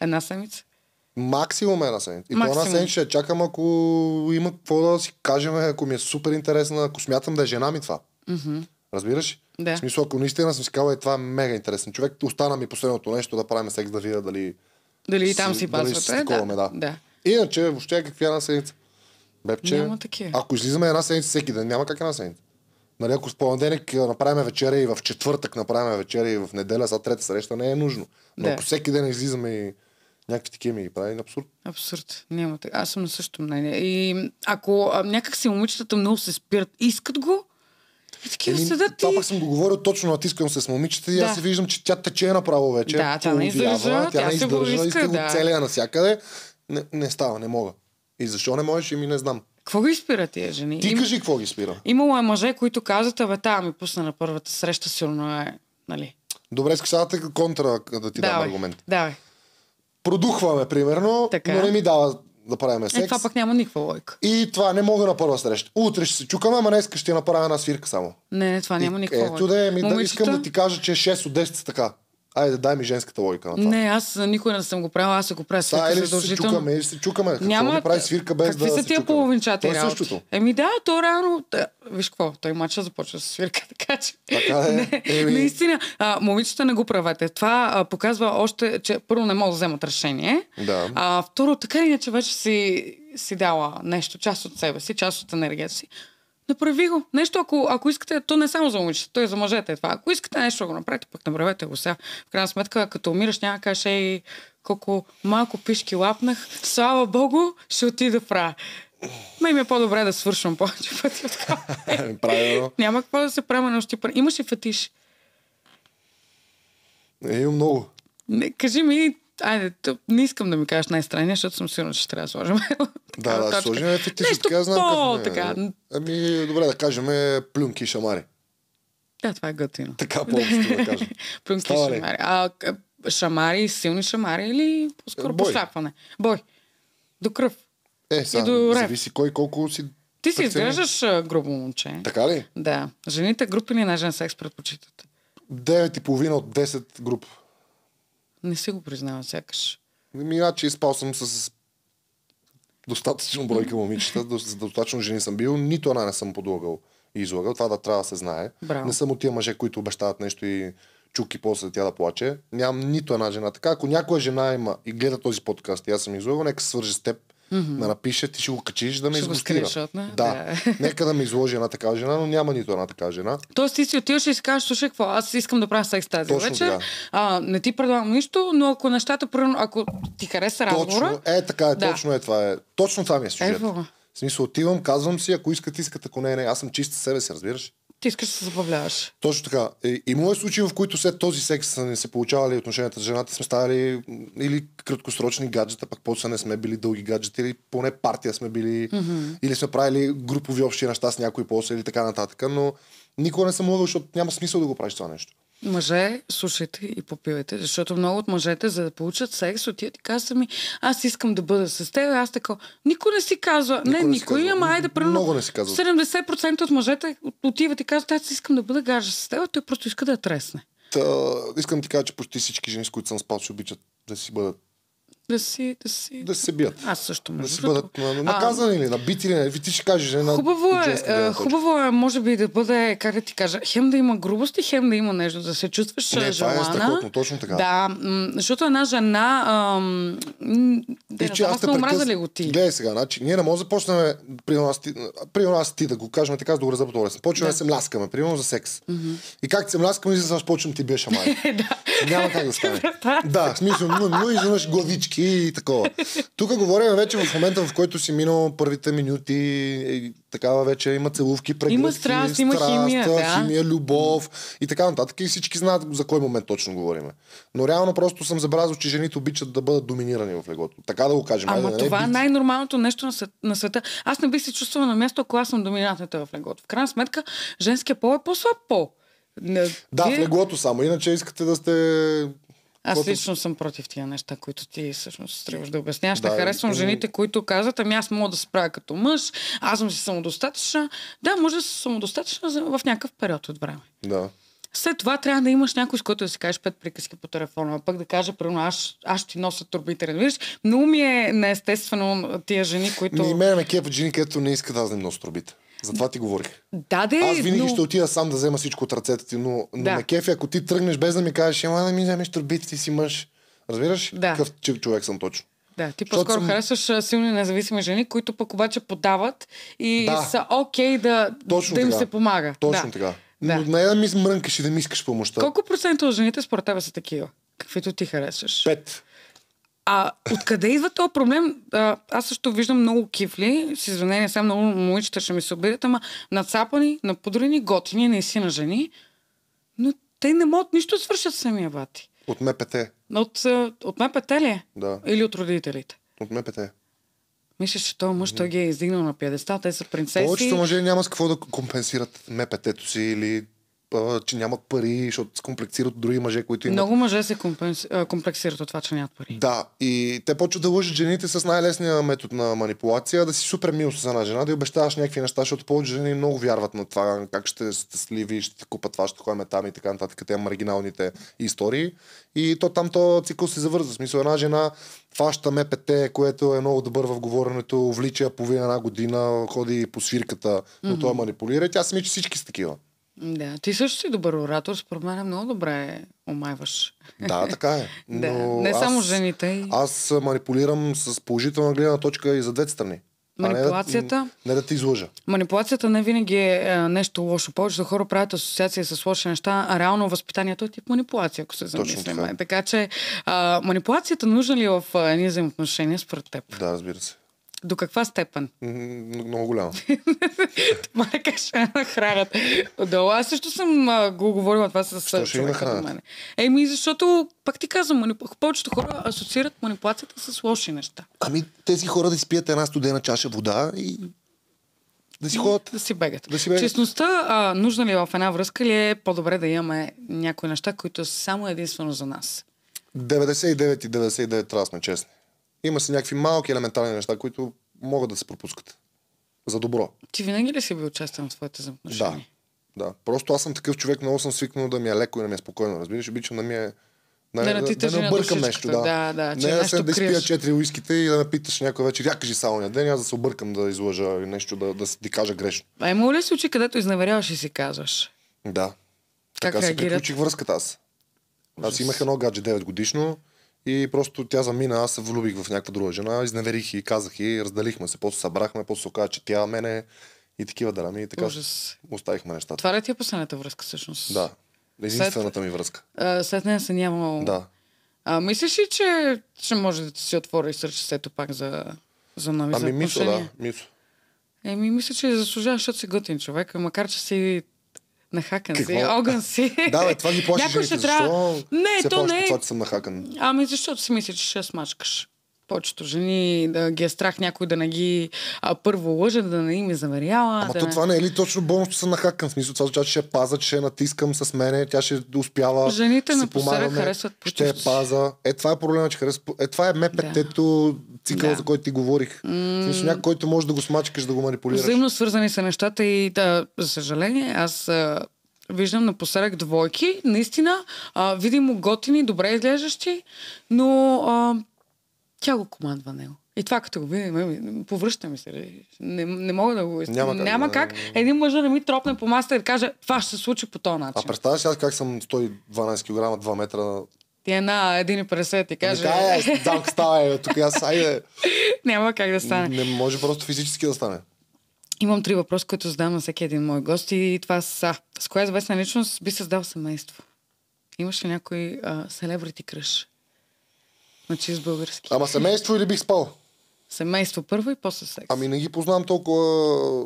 Една седмица. Максимум една седмица. И Максимум. по една седмица ще чакам, ако има какво да си кажем, ако ми е супер интересна, ако смятам да е жена ми това. Mm-hmm. Разбираш? Да. В смисъл, ако наистина съм си казал, е, това е мега интересен човек, остана ми последното нещо да правим секс, да видя дали
дали и там си, пазвате? Да, да. да.
Иначе, въобще, какви една седмица? Бепче, няма такива. ако излизаме една седмица всеки ден, няма как една седмица. Нали, ако с понеделник направим вечеря и в четвъртък направим вечеря и в неделя, за трета среща не е нужно. Но да. ако всеки ден излизаме и някакви такива ми ги прави абсурд.
Абсурд. Няма така. Аз съм на същото мнение. И ако някак си момичетата много се спират, искат го,
такива Еми, седят това пък съм го говорил точно, натискам се с момичета и да. аз се виждам, че тя тече направо вече. Да, тя не издържа, тя, тя не издържа, иска, иска да. целия навсякъде. Не, не става, не мога. И защо не можеш, и ми не знам. Какво ги спира тия жени? Ти Им... кажи какво ги спира.
Имало е мъже, които казват, абе, тая ми пусна на първата среща, силно е, нали?
Добре, искаш сега контра да ти давай, дам аргумент. Давай. Продухваме, примерно, така. но не ми дава да правим е, секс. Е, това пък
няма никаква лойка.
И това не мога на първа среща. Утре ще се чукаме, ама днес ще направя една свирка само.
Не, не, това няма никаква лойка. Ето да е, ми, да, искам да
ти кажа, че 6 от 10 са така. Айде, дай ми женската логика на
това. Не, аз никой не съм го правила, аз го правя свирка да, или Се чукаме, или се чукаме. Какво Няма... прави свирка
без Какви да са тия
половинчата е същото. Еми да, то реално... Да. Виж какво, той мача започва с свирка, така че... Така е. не, Еми... Наистина, а, момичета не го правете. Това а, показва още, че първо не могат да вземат решение. Да. А, второ, така иначе вече си, си дала нещо, част от себе си, част от енергията си. Направи го. Нещо, ако, ако искате, то не само за момичета, то е за мъжете е това. Ако искате нещо да го направите, пък направете го сега. В крайна сметка, като умираш, няма каже и колко малко пишки лапнах, слава богу, ще отида правя. Ме ми е по-добре да свършвам повече пъти Правилно. Няма какво да се правя, но ще Имаш ли фетиш? Е, много. Не, кажи ми Айде, не искам да ми кажеш най-странния, защото съм сигурна, че ще трябва да сложим. Да, да, точка. сложим ефективно. Нещо така, знам по- е. така.
Ами, добре, да кажем плюнки и шамари.
Да, това е готино. Така по да кажем. плюнки и шамари. А, шамари, силни шамари или по-скоро е, Бой. Бой. До кръв. Е, сега, до зависи кой колко си ти си изглеждаш грубо момче. Така ли? Да. Жените групи ни жен секс предпочитат. 9,5 от 10 груп. Не си го признава, сякаш. Ми, Иначе изпал съм
с достатъчно бройка момичета, достатъчно жени съм бил, нито една не съм подлагал и излагал. Това да трябва да се знае. Браво. Не съм от тия мъже, които обещават нещо и чуки после тя да плаче. Нямам нито една жена. Така, ако някоя жена има и гледа този подкаст и аз съм излагал, нека се свържи с теб mm-hmm. да напише, ти ще го качиш да ме изгостира. Да. да. Нека да ме изложи една такава жена, но няма нито една такава жена.
Тоест ти си отиваш и си кажеш, слушай, какво, аз искам да правя секс тази Точно вечер. А, не ти предлагам нищо, но ако нещата, ако ти хареса разговора... Точно,
е, така е, да. точно е, това е. Точно това ми е сюжет. Ево. В смисъл, отивам, казвам си, ако искат, искат, ако не, не. Аз съм чиста себе си, разбираш? Ти искаш да се забавляваш. Точно така. Е, и, имало е случаи, в които след този секс са не се получавали отношенията с жената, сме ставали или краткосрочни гаджета, пък после не сме били дълги гаджета, или поне партия сме били, mm-hmm. или сме правили групови общи неща с някой после, или така нататък. Но никога не съм могъл, защото няма смисъл да го правиш това нещо
мъже, слушайте и попивайте. Защото много от мъжете, за да получат секс, отиват и казват ми, аз искам да бъда с теб. Аз така, никой не си казва. Никой не, не никой, казва. ама айде, да примерно. Много не си казва. 70% от мъжете отиват и казват, аз искам да бъда гажа с теб, а той просто иска да я тресне.
Та, искам ти кажа, че почти всички жени, с които съм спал, ще обичат да си бъдат
да си, да си.
Да се бият. Аз също може. Да си бъдат а, наказани или набити ли, ви ти ще кажеш една. Хубаво е, е хубаво
е, може би да бъде, как да ти кажа, хем да има грубост и хем да има нещо, да се чувстваш Не, желана. Това е точно така. Да, защото една жена, ам, да, че аз сме омразали го ти. Гледай
сега, значи, ние не можем да почнем, при нас, ти, да го кажем така, за да го разъпотворим. Почваме да. се мляскаме, примерно за секс. Mm-hmm. И как се мляскаме, излизаш, почвам ти беше май. да. Няма как да стане. да, в смисъл, но, но изведнъж главички и такова. Тук говорим вече в момента, в който си минал първите минути, и такава вече има целувки, прегледки, има страст, има химия, да. химия, любов и така нататък. И всички знаят за кой момент точно говорим. Но реално просто съм забелязал, че жените обичат да бъдат доминирани в легото. Така да го кажем. Ама да е това е
най-нормалното нещо на, на света. Аз не бих се чувствала на място, ако аз съм доминантната в легото. В крайна сметка, женския пол е по-слаб пол. Не, да, ти... в леглото само. Иначе искате да сте аз Какво лично съм против тия неща, които ти всъщност трябваш да обясняваш. Да, да харесвам и... жените, които казват, ами аз мога да се правя като мъж, аз съм си самодостатъчна. Да, може да си самодостатъчна в някакъв период от време. Да. След това трябва да имаш някой, с който да си кажеш пет приказки по телефона, а пък да каже, примерно, аз, аз ти нося турбите. Нали виждаш, но ми е неестествено тия жени, които. И
мен ме кеф жени, където не искат аз да им нося турбите. Затова ти говорих.
Да, де, Аз винаги но... ще
отида сам да взема всичко от ръцете ти, но, но да. на кефи, ако ти тръгнеш без да ми кажеш, ама да ми вземеш турбите, ти си мъж. Разбираш? Да. Какъв човек съм точно.
Да, ти по-скоро съм... харесваш силни независими жени, които пък обаче подават и да. са окей okay да, точно да им така. се помага. Точно да. така.
Да. Но не да ми мрънкаш и да ми искаш помощта. Колко
процента от жените според тебе са такива? Каквито ти харесваш? Пет. А откъде идва този проблем? А, аз също виждам много кифли, с извинение, сега много момичета ще ми се обидят, ама нацапани, напудрени, готини, наистина жени, но те не могат нищо да свършат самия бати. От МПТ. От, от МПТ ли е? Да. Или от родителите? От МПТ. Мислиш, че този мъж, той ги е издигнал на пиедеста, те са принцеси. Повечето мъже няма с какво
да компенсират МПТ-то си или че нямат пари, защото се комплексират от други мъже, които имат. Много
мъже се комплексират от това, че нямат пари.
Да, и те почват да лъжат жените с най-лесния метод на манипулация, да си супер мил с една жена, да й обещаваш някакви неща, защото повече жени много вярват на това, как ще сте сливи, ще купат това, ще ходим там и така нататък, те маргиналните истории. И то там то цикъл се завързва. В смисъл една жена фаща МПТ, което е много добър в говоренето, влича половина една година, ходи по свирката, но mm-hmm. той манипулира и тя си мисля, че всички са такива.
Да, ти също си добър оратор, според мен е много добре омайваш. Да, така е. Но да, не само жените. И...
Аз манипулирам с положителна гледна точка и за двете страни. Манипулацията. А не, да, не да ти излъжа.
Манипулацията не винаги е, е нещо лошо. Повечето хора правят асоциация с лоши неща, а реално възпитанието е тип манипулация, ако се замислим. така. Е. така че а, манипулацията нужна ли е в едни взаимоотношения според теб? Да, разбира се. До каква степен? Много голяма. това е каша на храната. Отдолу. Аз също съм а, го говорила това с човека до мене. Еми, защото, пак ти казвам, повечето хора асоциират манипулацията с лоши неща.
Ами, тези хора да изпият една студена чаша вода и
да си ходят. Да си бегат. Да си бегат. Честността а, нужна ли е в една връзка ли е по-добре да имаме някои неща, които са само единствено за нас?
99 и 99 трябва да сме честни. Има си някакви малки елементарни неща, които могат да се пропускат. За добро.
Ти винаги ли си бил частен от твоите
взаимоотношения? Да. Да. Просто аз съм такъв човек, много съм свикнал да ми е леко и да ми е спокойно. Разбираш, обичам да ми е да, да, ти да, да не объркам нещо. Да, да, да че не е нещо да, да изпия четири уиските и да ме питаш някой вечер, я кажи само ден, аз да се объркам да излъжа нещо, да, да ти кажа грешно.
А има ли случаи, където изневеряваш и си казваш? Да. Как така реагират? си приключих
връзката аз. Аз имах едно гадже 9 годишно, и просто тя замина, аз се влюбих в някаква друга жена, изневерих и казах и разделихме се, после събрахме, после се оказа, че тя мене и такива драми и така Ужас.
оставихме нещата. Това ли ти е последната връзка всъщност? Да, единствената след... ми връзка. А, след нея се няма. Да. А, мислиш ли, че ще може да си отвори сърчесето пак за, за нови ами, за мисля, да, мисля. Еми, мисля, че заслужаваш, защото си готин човек, макар че си Нахакан си, огън си. Да, бе, това ги плаши Някой Ще трябва... Защо не, то не това, е- че съм нахакан? Ами защото си мисля, че ще смачкаш повечето жени да ги е страх някой да не ги а, първо лъже, да не им е замеряла. Ама да то не... това не е ли
точно болно, се нахакам? В смисъл, това означава, че ще паза, че натискам с мене, тя ще успява. Жените на помагаме, харесват Ще паза. Е, това е проблема, че харесват. Е, това е мепетето, да. цикъл, да. за който ти говорих. Mm. Смисъл, някой, който може да го смачкаш, да го манипулираш.
Взаимно свързани са нещата и да, за съжаление, аз виждам напоследък двойки, наистина, а, видимо готини, добре изглеждащи, но а, тя го командва него. И това като го видим, ами, повръща ми се. Нали? Не, не мога да го Няма как. Няма да, как. Един мъж да ми тропне по маста и да каже, това ще се случи по този начин. А
представяш аз как съм 112 кг, 2 метра
ти една 1,50 ти каже. Ами, да, е, дамка
става, е, тук аз, айде.
Няма как да стане. Не
може просто физически да стане.
Имам три въпроса, които задам на всеки един мой гост и това са. С коя известна личност би създал семейство? Имаш ли някой селебрити кръж? чист български. Ама семейство или бих спал? Семейство първо и после секс.
Ами не ги познавам толкова...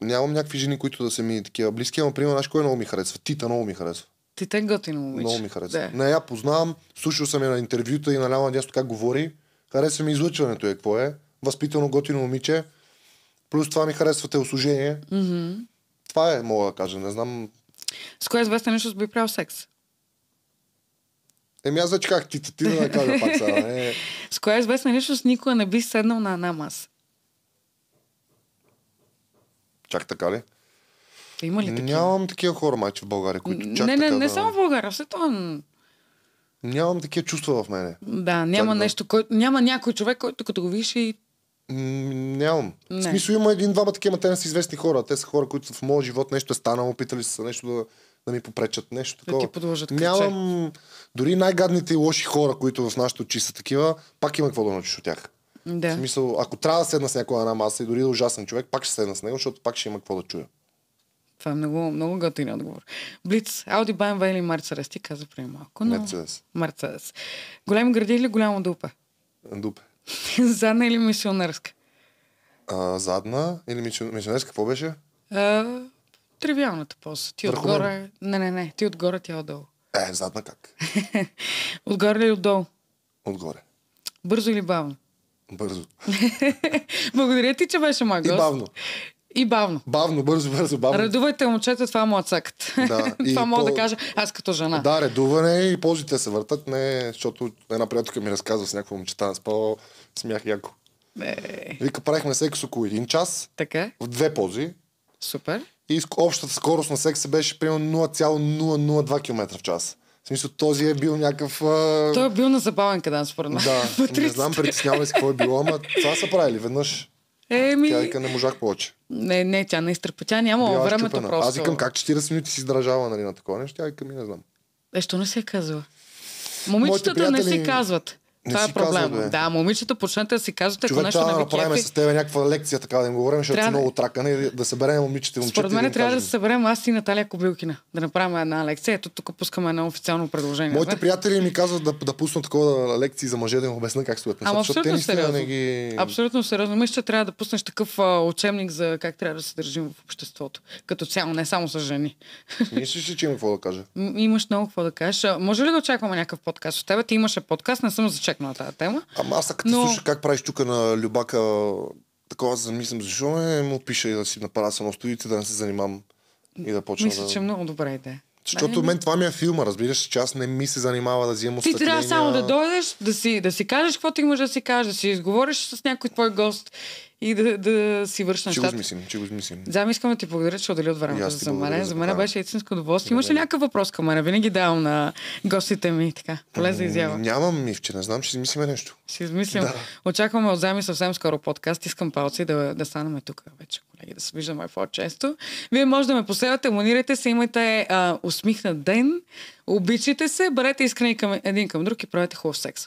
Нямам някакви жени, които да са ми такива близки, ама примерно, знаеш, кой много ми харесва? Тита много ми харесва.
Тита е готино момиче. Много ми харесва. Да.
Не, я познавам, слушал съм я на интервюта и наляма надясно как говори. Харесва ми излъчването е, какво е. Възпитано готино момиче. Плюс това ми харесва телосложение. Mm-hmm. Това е, мога да кажа, не знам.
С кое известно нещо би правил секс?
Еми аз вече как ти, ти да кажа пак сега. Е.
С коя известна личност никога не би седнал на една маса?
Чак така ли? Има ли такива? Нямам такива хора, майче, в България, които чак Не, не, така не да... само
в България, все това...
Нямам такива чувства в мене.
Да, няма чак, нещо, кой... няма някой човек, който като го видиш и...
нямам. Не. В смисъл има един-двама такива, те не са известни хора. Те са хора, които в моят живот нещо е станало, опитали са нещо да да ми попречат нещо такова. Да ти Нямам дори най-гадните и лоши хора, които в нашите очи са такива, пак има какво да научиш от тях. Да. В смисъл, ако трябва да седна с някоя една маса и дори да е ужасен човек, пак ще седна с него, защото пак ще има какво да чуя.
Това е много, много готин отговор. Блиц, Ауди, BMW или Мерцедес? Ти каза преди малко. Но... Мерцедес. Мерцедес. Голям гради или голямо дупе? Дупе. задна или мисионерска?
А, задна или мисионерска? Какво беше?
Тривиалната поза. Ти Върху отгоре. Мен. Не, не, не. Ти отгоре, тя е отдолу. Е, задна как? отгоре или отдолу? Отгоре. Бързо или бавно? Бързо. Благодаря ти, че беше мой гост. И бавно. И бавно. Бавно, бързо, бързо, бавно. Редувайте, момчета, това е му сакът. Да, това мога по... да кажа аз като жена. Да,
редуване и позите се въртат, не, защото една приятелка ми разказва с някакво момчета, аз по смях яко. Е. Вика, правихме секс около един час. Така. В две пози. Супер и общата скорост на секса беше примерно 0,002 км в час. В смисъл, този е бил някакъв... А...
Той е бил на забавен кадан, според мен. Да, ами
не знам, притеснявай се какво е било, ама това са правили веднъж.
Еми... Тя вика,
не можах повече.
Не, не, тя не изтърпа. Тя няма Била времето щупена. просто. Аз викам,
как 40 минути си издържава нали, на такова нещо. Тя ми не знам.
Е, що не се казва? Момичетата не се казват. Не това е проблем. Казва, да, е. момичета, почнете да си кажете, ако нещо не ви направим кефи... с
теб някаква лекция, така да им говорим, защото трябва... си е много тракане да съберем момичета и момчета. Според мен да трябва кажем. да се
съберем аз и Наталия Кобилкина. Да направим една лекция. Ето тук пускаме едно официално предложение. Моите да? приятели
ми казват да, да пуснат такова лекции за мъже, да им обясна как стоят нещата. Абсолютно те сериозно. Не ги... Абсолютно
сериозно. Мисля, че трябва да пуснеш такъв а, учебник за как трябва да се държим в обществото. Като цяло, не само с жени.
Мислиш ли, че има какво да кажа?
Имаш много какво да кажеш. Може ли да очакваме някакъв подкаст от теб? Ти имаше подкаст, не съм зачекал директно на тази тема. Ама аз като Но... слушах
как правиш тук на Любака, такова замислям, защо не му пиша и да си направя само студиите, да не се занимавам и да почна Мисля, да... че
много добре иде. Защото мен
това ми е филма, разбираш, че аз не ми се занимава да взимам Ти трябва само да
дойдеш, да си, да си кажеш ти имаш да си кажеш, да си изговориш с някой твой гост и да, да си върша нещата. Ще го
измислим, ще го измислим.
Да, ми искам да ти благодаря, че отдели от времето за мен. За мен беше истинско удоволствие. Имаш ли някакъв въпрос към мен? Винаги давам на гостите ми така. за изява.
Нямам мивче, не знам, ще измислиме нещо.
Ще измислим. Да. Очакваме от Зами съвсем скоро подкаст. Искам палци да, да станаме тук вече, колеги, да се виждаме по-често. Вие може да ме последвате, абонирайте се, имайте а, усмихнат ден, обичайте се, бъдете искрени към един към друг и правете хубав секс.